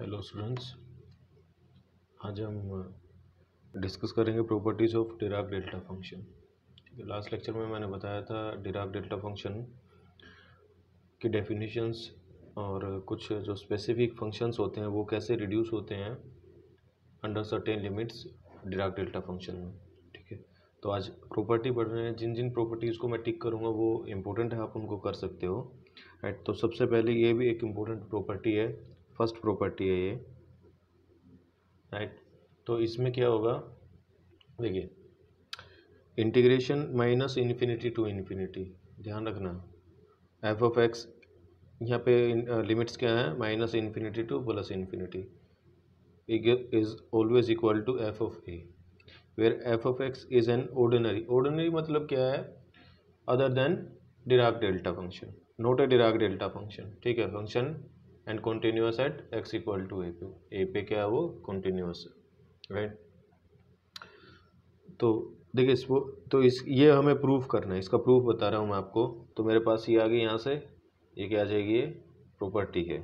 Hello students आज हम discuss uh, करेंगे properties of Dirac delta function ठीक है लास्ट लेक्चर में मैंने बताया था डिराक डेल्टा फंक्शन के डेफिनेशंस और कुछ जो स्पेसिफिक फंक्शंस होते हैं वो कैसे रिड्यूस होते हैं under certain limits Dirac delta function में ठीक है तो आज प्रॉपर्टी पढ़ रहे हैं जिन जिन प्रॉपर्टीज़ को मैं टिक करूँगा वो इम्पोर्टेंट है आप उनको कर सकते हो राइट तो सबसे पहले ये भी एक इम्पोर्टेंट प्रॉपर्टी है फर्स्ट प्रॉपर्टी है ये राइट तो इसमें क्या होगा देखिए integration minus infinity to infinity ध्यान रखना एफ ऑफ एक्स यहाँ पे लिमिट्स क्या है minus infinity to plus infinity is always equal to F of A where F of x is an ordinary ordinary मतलब क्या है other than Dirac delta function not a Dirac delta function ठीक है function and continuous at X equal to ए पे A पे क्या है वो कॉन्टिन्यूस है राइट तो देखिए इस तो इस ये हमें प्रूफ करना है इसका प्रूफ बता रहा हूँ मैं आपको तो मेरे पास ये आ गई यहाँ से ये क्या आ जाएगी ये प्रॉपर्टी है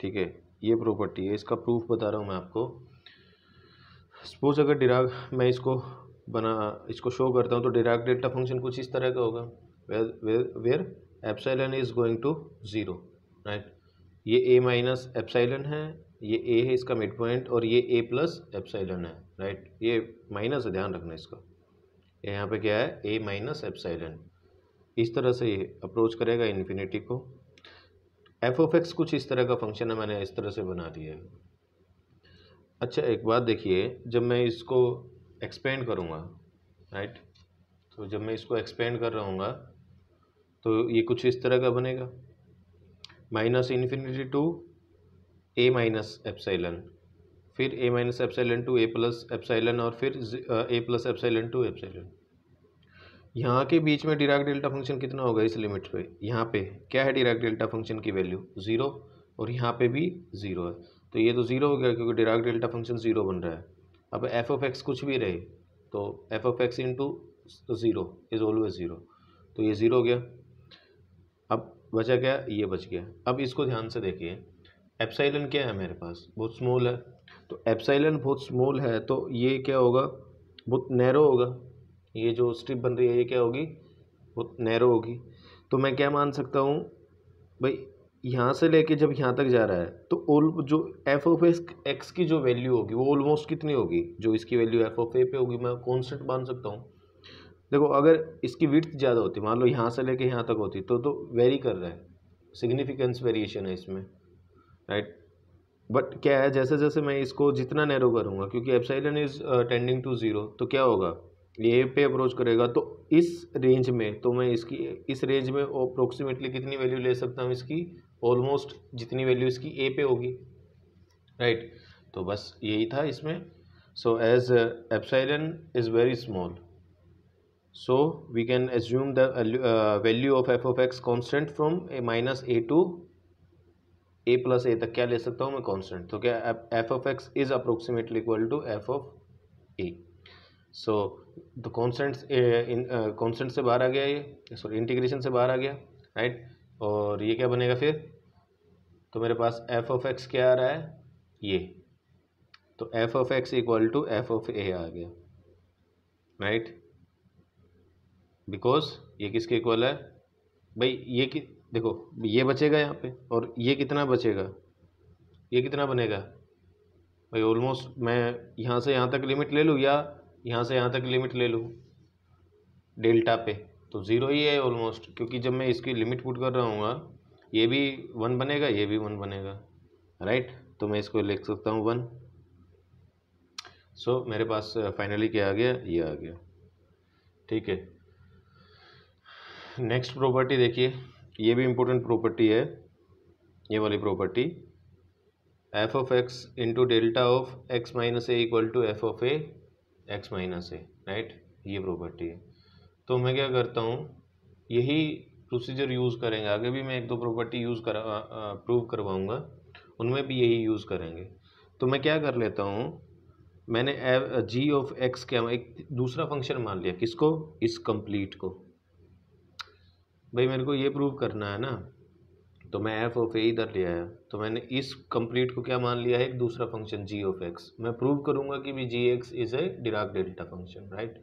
ठीक है ये प्रॉपर्टी है इसका प्रूफ बता रहा हूँ मैं आपको सपोज अगर डिराग मैं इसको बना इसको शो करता हूँ तो डिराग डेल्टा फंक्शन कुछ इस तरह का होगा where where epsilon is going to zero right ये ए माइनस एप्साइलन है ये ए है इसका मिड पॉइंट और ये ए प्लस एप्साइलन है राइट ये माइनस है ध्यान रखना इसका ये यहाँ पे क्या है ए माइनस एप्साइलन इस तरह से ये अप्रोच करेगा इन्फिनिटी को एफ ऑफ एक्स कुछ इस तरह का फंक्शन है मैंने इस तरह से बना दिया है अच्छा एक बात देखिए जब मैं इसको एक्सपेंड करूँगा राइट तो जब मैं इसको एक्सपेंड कर रहा तो ये कुछ इस तरह का बनेगा minus infinity to a minus epsilon फिर a minus epsilon to a plus epsilon और फिर a plus epsilon to epsilon यहाँ के बीच में डिराक डेल्टा फंक्शन कितना होगा इस लिमिट पे यहाँ पे क्या है डिराक डेल्टा फंक्शन की वैल्यू ज़ीरो और यहाँ पे भी ज़ीरो है तो ये तो ज़ीरो हो गया क्योंकि डिराक डेल्टा फंक्शन ज़ीरो बन रहा है अब एफ ऑफ एक्स कुछ भी रहे तो f of x into zero is always zero तो ये ज़ीरो हो गया बचा क्या ये बच गया अब इसको ध्यान से देखिए एप्साइलन क्या है मेरे पास बहुत स्मॉल है तो एप्साइलन बहुत स्मॉल है तो ये क्या होगा बहुत नैरो होगा ये जो स्ट्रिप बन रही है ये क्या होगी बहुत नैरो होगी तो मैं क्या मान सकता हूँ भाई यहाँ से लेके जब यहाँ तक जा रहा है तो ओल जो एफ ओफ एक्स की जो वैल्यू होगी वो ऑलमोस्ट कितनी होगी जो इसकी वैल्यू एफ ओफ ए पे होगी मैं कॉन्सेंट मान सकता हूँ देखो अगर इसकी विर्थ ज़्यादा होती मान लो यहाँ से लेके यहाँ तक होती तो तो वेरी कर रहा है सिग्निफिकेंस वेरिएशन है इसमें राइट बट क्या है जैसे जैसे मैं इसको जितना नैरो करूँगा क्योंकि epsilon is tending to zero तो क्या होगा ये ए पे अप्रोच करेगा तो इस रेंज में तो मैं इसकी इस रेंज में अप्रोक्सीमेटली कितनी वैल्यू ले सकता हूँ इसकी ऑलमोस्ट जितनी वैल्यू इसकी ए पे होगी राइट right. तो बस यही था इसमें so as epsilon is very small So we can assume the uh, value of f of x constant from a minus a to a plus a तक क्या ले सकता हूँ मैं constant तो क्या f of x is approximately equal to f of a so the constants in uh, constant से बाहर आ गया ये सॉरी integration से बाहर आ गया right और ये क्या बनेगा फिर तो मेरे पास f of x क्या आ रहा है ये तो f of x equal to f of a आ गया राइट right? बिकॉज ये किसके इक्वल है भाई ये कि देखो ये बचेगा यहाँ पे और ये कितना बचेगा ये कितना बनेगा भाई ऑलमोस्ट मैं यहाँ से यहाँ तक लिमिट ले लूँ या यहाँ से यहाँ तक लिमिट ले लूँ डेल्टा पे तो ज़ीरो ही है ऑलमोस्ट क्योंकि जब मैं इसकी लिमिट पुट कर रहा हूँ ये भी वन बनेगा ये भी वन बनेगा राइट तो मैं इसको लिख सकता हूँ वन सो so, मेरे पास फाइनली क्या आ गया ये आ गया ठीक है नेक्स्ट प्रॉपर्टी देखिए ये भी इम्पोर्टेंट प्रॉपर्टी है ये वाली property f of x into delta of x minus a equal to F of a x minus a right ये प्रॉपर्टी है तो मैं क्या करता हूँ यही प्रोसीजर यूज़ करेंगे आगे भी मैं एक दो प्रॉपर्टी यूज़ करा प्रूव करवाऊँगा उनमें भी यही यूज़ करेंगे तो मैं क्या कर लेता हूँ मैंने जी ऑफ एक्स क्या एक दूसरा फंक्शन मान लिया किसको इस कंप्लीट को भाई मेरे को ये प्रूव करना है ना तो मैं एफ ऑफ ए इधर ले आया तो मैंने इस कंप्लीट को क्या मान लिया है एक दूसरा फंक्शन जी ऑफ एक्स मैं प्रूव करूँगा कि भी g x is a Dirac delta function right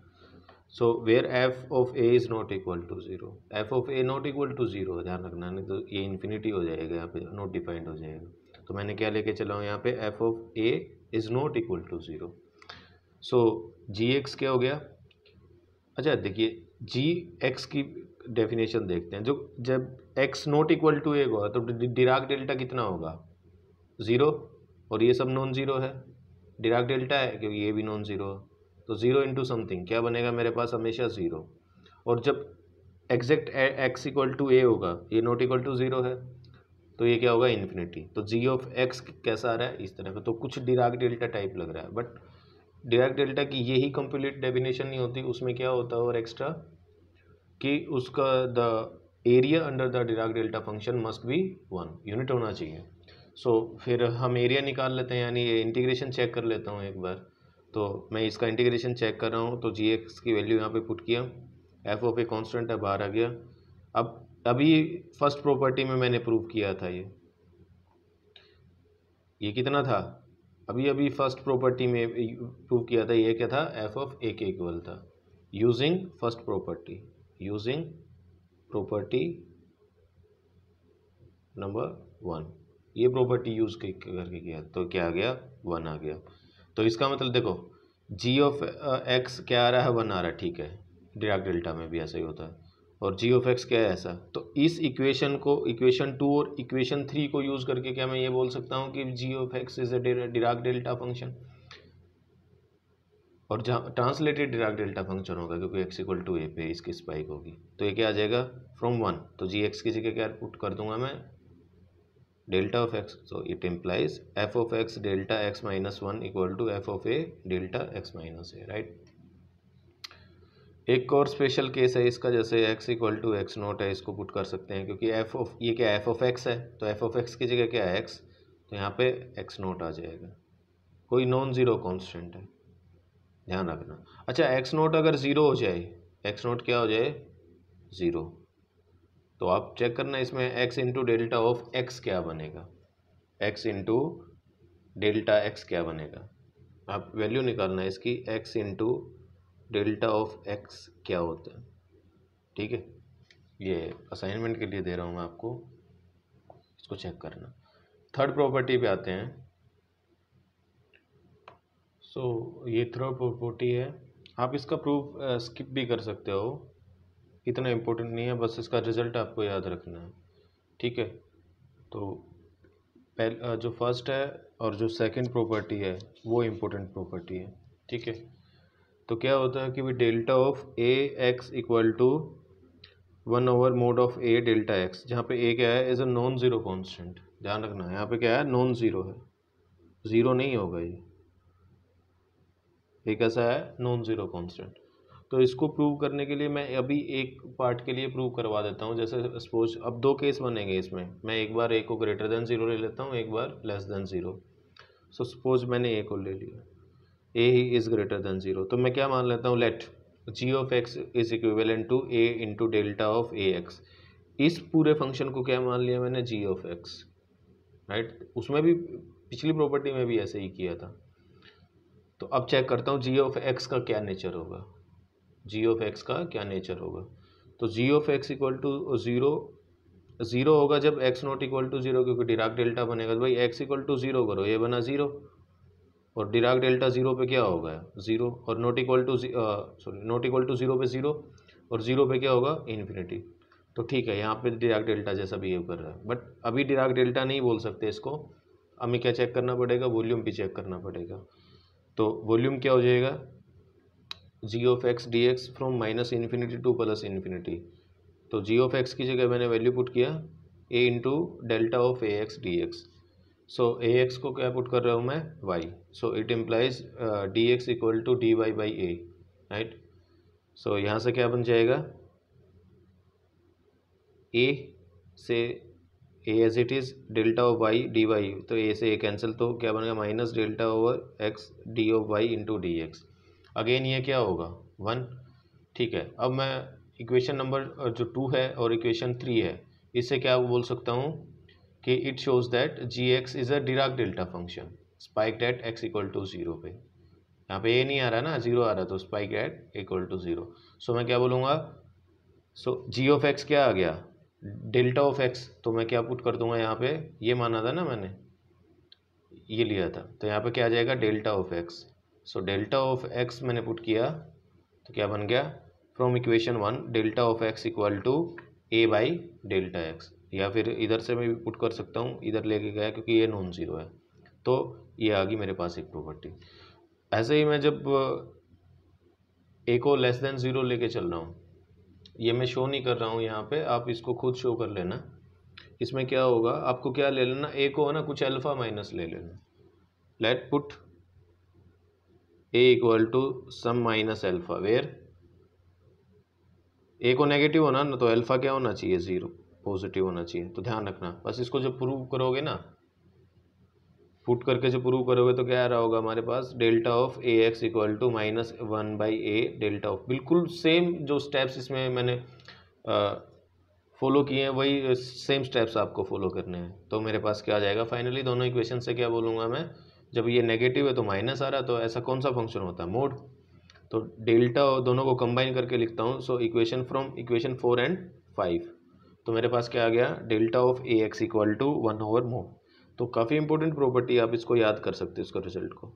so where F of a is not equal to zero f of a not equal to zero ध्यान रखना नहीं तो ये इन्फिनिटी हो जाएगा यहाँ पे नॉट डिफाइंड हो जाएगा तो मैंने क्या लेके चला हूँ यहाँ पे f of a is not equal to zero so g x क्या हो गया अच्छा देखिए जी एक्स की डेफिनेशन देखते हैं जो जब एक्स नॉट इक्वल टू एक होगा तो डिराक डेल्टा कितना होगा ज़ीरो और ये सब नॉन ज़ीरो है डिराक डेल्टा है क्योंकि ये भी नॉन ज़ीरो है तो ज़ीरो इंटू समथिंग क्या बनेगा मेरे पास हमेशा ज़ीरो और जब exact x equal to a होगा ये नॉट इक्वल टू ज़ीरो है तो ये क्या होगा इन्फिनिटी तो जी ऑफ एक्स कैसा आ रहा है इस तरह का तो कुछ डिराक डेल्टा टाइप लग रहा है बट डिराक डेल्टा की यही कंप्लीट डेफिनेशन नहीं होती उसमें क्या होता है और एक्स्ट्रा कि उसका the area under the Dirac delta function must be one unit होना चाहिए सो so, फिर हम एरिया निकाल लेते हैं यानी ये इंटीग्रेशन चेक कर लेता हूँ एक बार तो मैं इसका इंटीग्रेशन चेक कर रहा हूँ तो जी एक्स की वैल्यू यहाँ पे पुट किया एफ ओ पे कॉन्स्टेंट है बाहर आ गया अब अभी फर्स्ट प्रॉपर्टी में मैंने प्रूव किया था ये ये कितना था अभी अभी फर्स्ट प्रॉपर्टी में प्रूव किया था ये क्या था एफ ऑफ ए के इक्वल था using first property using property number one ये प्रॉपर्टी यूज करके किया तो क्या आ गया वन आ गया तो इसका मतलब देखो जी ऑफ एक्स क्या आ रहा है वन आ रहा है ठीक है डिराक डेल्टा में भी ऐसा ही होता है और जी ओफ एक्स क्या है ऐसा तो इस इक्वेशन को इक्वेशन टू और इक्वेशन थ्री को यूज़ करके क्या मैं ये बोल सकता हूँ कि g of x is a Dirac delta function और जहाँ ट्रांसलेटेड डिराक डेल्टा फंक्शन होगा क्योंकि एक्स इक्वल टू ए पे इसकी स्पाइक होगी तो ये क्या आ जाएगा फ्रॉम वन तो जी एक्स की जगह क्या पुट कर दूंगा मैं delta of x so it implies f of x delta x minus one equal to F of a delta x minus a right एक और स्पेशल केस है इसका जैसे x equal to x naught है इसको पुट कर सकते हैं क्योंकि एफ ऑफ ये क्या एफ ऑफ एक्स है तो एफ ऑफ एक्स की जगह क्या है एक्स तो यहाँ पे एक्स नोट आ जाएगा कोई नॉन ज़ीरो कॉन्स्टेंट है ध्यान रखना अच्छा एक्स नोट अगर ज़ीरो हो जाए एक्स नोट क्या हो जाए ज़ीरो तो आप चेक करना इसमें x into delta of x क्या बनेगा एक्स इंटू डेल्टा एक्स क्या बनेगा आप वैल्यू निकालना है इसकी x into delta of x क्या होता है ठीक है ये असाइनमेंट के लिए दे रहा हूँ मैं आपको इसको चेक करना थर्ड प्रॉपर्टी पे आते हैं सो so, ये थर्ड प्रॉपर्टी है आप इसका प्रूफ स्किप भी कर सकते हो इतना इम्पोर्टेंट नहीं है बस इसका रिजल्ट आपको याद रखना है ठीक है तो पहले जो फर्स्ट है और जो सेकंड प्रॉपर्टी है वो इम्पोर्टेंट प्रॉपर्टी है ठीक है तो क्या होता है कि भाई delta of a x equal to one over mod of a delta x जहाँ पे ए क्या है is a non zero constant ध्यान रखना है यहाँ पे क्या है नॉन ज़ीरो है ज़ीरो नहीं होगा ये एक ऐसा है नॉन ज़ीरो कॉन्स्टेंट तो इसको प्रूव करने के लिए मैं अभी एक पार्ट के लिए प्रूव करवा देता हूँ जैसे सपोज अब दो केस बनेंगे इसमें मैं एक बार ए को ग्रेटर देन ज़ीरो ले लेता हूँ एक बार less than zero so suppose मैंने ए को ले लिया ए ही इज़ ग्रेटर देन ज़ीरो तो मैं क्या मान लेता हूँ let g of x is equivalent to a into delta of a x इस पूरे फंक्शन को क्या मान लिया मैंने जी ऑफ एक्स राइट उसमें भी पिछली प्रॉपर्टी में भी ऐसे ही किया था तो अब चेक करता हूँ जी ऑफ एक्स का क्या नेचर होगा जी ऑफ एक्स का क्या नेचर होगा तो g of x equal to zero zero होगा जब x not equal to zero क्योंकि डिराक डेल्टा बनेगा तो भाई एक्स इक्वल टू ज़ीरो करो ये बना ज़ीरो और डिराग डेल्टा ज़ीरो पे क्या होगा ज़ीरो और not equal to sorry not equal to zero पे ज़ीरो और ज़ीरो पे क्या होगा इन्फिनिटी तो ठीक है यहाँ पे डिराग डेल्टा जैसा बिहेव कर रहा है बट अभी डिराग डेल्टा नहीं बोल सकते इसको हमें क्या चेक करना पड़ेगा वॉल्यूम भी चेक करना पड़ेगा तो वॉल्यूम क्या हो जाएगा g of x d x from minus infinity to plus infinity तो जी ऑफ एक्स की जगह मैंने वैल्यू पुट किया a into delta of a x d x so a x को क्या पुट कर रहा हूँ मैं y so it implies d x equal to d y by a right so यहाँ से क्या बन जाएगा ए से a as it is delta of y d y तो ए से ए कैंसिल तो क्या बनेगा minus delta over x d o y into d x again ये क्या होगा वन ठीक है अब मैं इक्वेशन नंबर uh, जो टू है और इक्वेशन थ्री है इससे क्या बोल सकता हूँ कि it shows that g x is a Dirac delta function spike that x equal to zero पे यहाँ पे ए नहीं आ रहा ना ज़ीरो आ रहा तो spike that equal to zero so मैं क्या बोलूँगा सो जी ऑफ एक्स क्या आ गया डेल्टा ऑफ एक्स तो मैं क्या पुट कर दूंगा यहाँ पे ये माना था ना मैंने ये लिया था तो यहाँ पे क्या आ जाएगा delta of x so delta of x मैंने पुट किया तो क्या बन गया from equation one delta of x equal to a by delta x या फिर इधर से मैं भी पुट कर सकता हूँ इधर लेके गया क्योंकि ये नॉन ज़ीरो है तो ये आ गई मेरे पास एक प्रॉपर्टी ऐसे ही मैं जब ए को लेस देन ज़ीरो लेके चल रहा हूँ ये मैं शो नहीं कर रहा हूँ यहाँ पे आप इसको खुद शो कर लेना इसमें क्या होगा आपको क्या ले लेना ए को है ना कुछ अल्फ़ा माइनस ले लेना let put a equal to some minus alpha where a को नेगेटिव होना ना तो अल्फ़ा क्या होना चाहिए ज़ीरो पॉजिटिव होना चाहिए तो ध्यान रखना बस इसको जब प्रूव करोगे ना पुट करके जब प्रूव करोगे तो क्या आ रहा होगा हमारे पास delta of a x equal to minus one by a delta of बिल्कुल सेम जो स्टेप्स इसमें मैंने फॉलो किए हैं वही सेम स्टेप्स आपको फॉलो करने हैं तो मेरे पास क्या आ जाएगा फाइनली दोनों इक्वेशन से क्या बोलूँगा मैं जब ये नेगेटिव है तो माइनस आ रहा तो ऐसा कौन सा फंक्शन होता है मोड तो डेल्टा दोनों को कंबाइन करके लिखता हूँ so equation from equation four and five तो मेरे पास क्या आ गया delta of a x equal to one over mod तो काफ़ी इंपॉर्टेंट प्रॉपर्टी आप इसको याद कर सकते हो इसका रिजल्ट को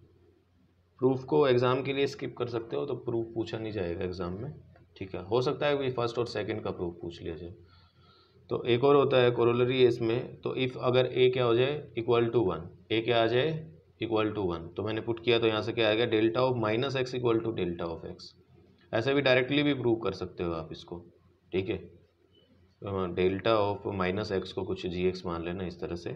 प्रूफ को एग्ज़ाम के लिए स्किप कर सकते हो तो प्रूफ पूछा नहीं जाएगा एग्ज़ाम में ठीक है हो सकता है कि फर्स्ट और सेकेंड का प्रूफ पूछ लिया जाए तो एक और होता है कोरोलरी इसमें तो इफ़ अगर ए क्या हो जाए इक्वल टू वन ए क्या आ जाए इक्वल टू वन तो मैंने पुट किया तो यहाँ से क्या आएगा delta of minus x equal to delta of x ऐसे भी डायरेक्टली भी प्रूव कर सकते हो आप इसको ठीक है डेल्टा ऑफ माइनस एक्स को कुछ जी एक्स मान लेना इस तरह से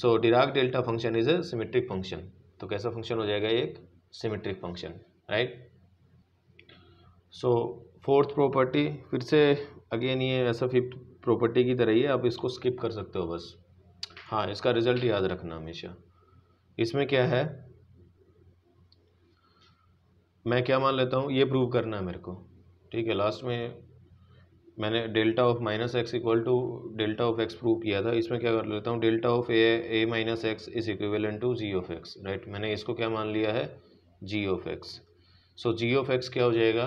so Dirac delta function is a symmetric function तो कैसा फंक्शन हो जाएगा एक symmetric function right so fourth property फिर से अगेन ये ऐसा फिफ्थ प्रॉपर्टी की तरह ही है आप इसको स्किप कर सकते हो बस हाँ इसका रिजल्ट याद रखना हमेशा इसमें क्या है मैं क्या मान लेता हूँ ये प्रूव करना है मेरे को ठीक है लास्ट में मैंने delta of minus x equal to delta of x prove किया था इसमें क्या कर लेता हूँ delta of a a minus x is equivalent to g of x right मैंने इसको क्या मान लिया है g of x so g of x क्या हो जाएगा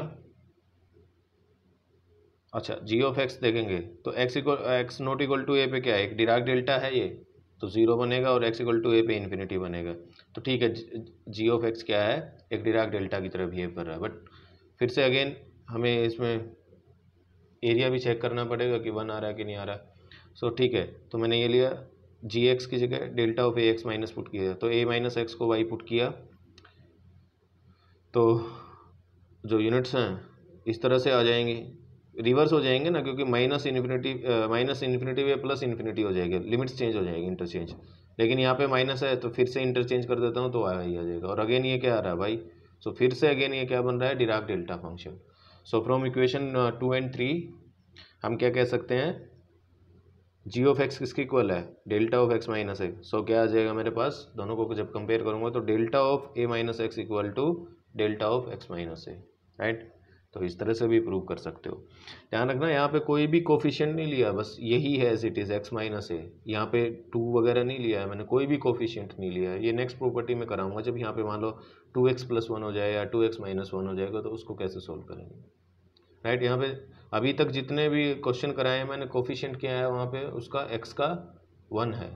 अच्छा जी ऑफ एक्स देखेंगे तो x equal x not equal to ए पे क्या है एक डिराक डेल्टा है ये तो ज़ीरो बनेगा और एक्स इक्वल टू ए पे इन्फिनिटी बनेगा तो ठीक है जी ऑफ एक्स क्या है एक डिराक डेल्टा की तरह बिहेव कर रहा है बट फिर से अगेन हमें इसमें एरिया भी चेक करना पड़ेगा कि वन आ रहा है कि नहीं आ रहा है सो ठीक है तो मैंने ये लिया जी एक्स की जगह delta of a x minus put किया तो ए माइनस एक्स को वाई पुट किया तो जो यूनिट्स हैं इस तरह से आ जाएंगे रिवर्स हो जाएंगे ना क्योंकि माइनस इन्फिनिटी माइनस इन्फिनिटी या प्लस इन्फिनिटी हो जाएगी लिमिट्स चेंज हो जाएगी इंटरचेंज लेकिन यहाँ पे माइनस है तो फिर से इंटरचेंज कर देता हूँ तो आया ही आ जाएगा और अगेन ये क्या आ रहा है भाई सो so, फिर से अगेन ये क्या बन रहा है Dirac delta function so from equation two and three हम क्या कह सकते हैं जी ऑफ एक्स किसके इक्वल है delta of x minus x so क्या आ जाएगा मेरे पास दोनों को जब कंपेयर करूंगा तो delta of a minus x equal to delta of x minus a right तो इस तरह से भी प्रूव कर सकते हो ध्यान रखना यहाँ पे कोई भी कोफिशियंट नहीं लिया बस यही है as it is x minus a यहाँ पे टू वगैरह नहीं लिया है मैंने कोई भी कोफिशियंट नहीं लिया है ये नेक्स्ट प्रॉपर्टी में कराऊंगा जब यहाँ पे मान लो टू एक्स प्लस वन हो जाए या टू एक्स माइनस वन हो जाएगा तो उसको कैसे सोल्व करेंगे राइट यहाँ पर अभी तक जितने भी क्वेश्चन कराए हैं मैंने कोफिशियंट किया है वहाँ पर उसका एक्स का वन है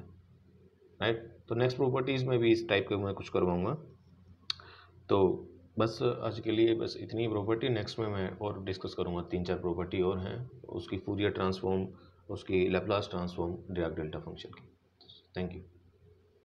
राइट तो नेक्स्ट प्रॉपर्टीज़ में भी इस टाइप के मैं कुछ करवाऊँगा तो बस आज के लिए बस इतनी प्रॉपर्टी नेक्स्ट में मैं और डिस्कस करूँगा तीन चार प्रॉपर्टी और हैं उसकी फूरियर ट्रांसफॉर्म उसकी Laplace transform Dirac delta function की थैंक यू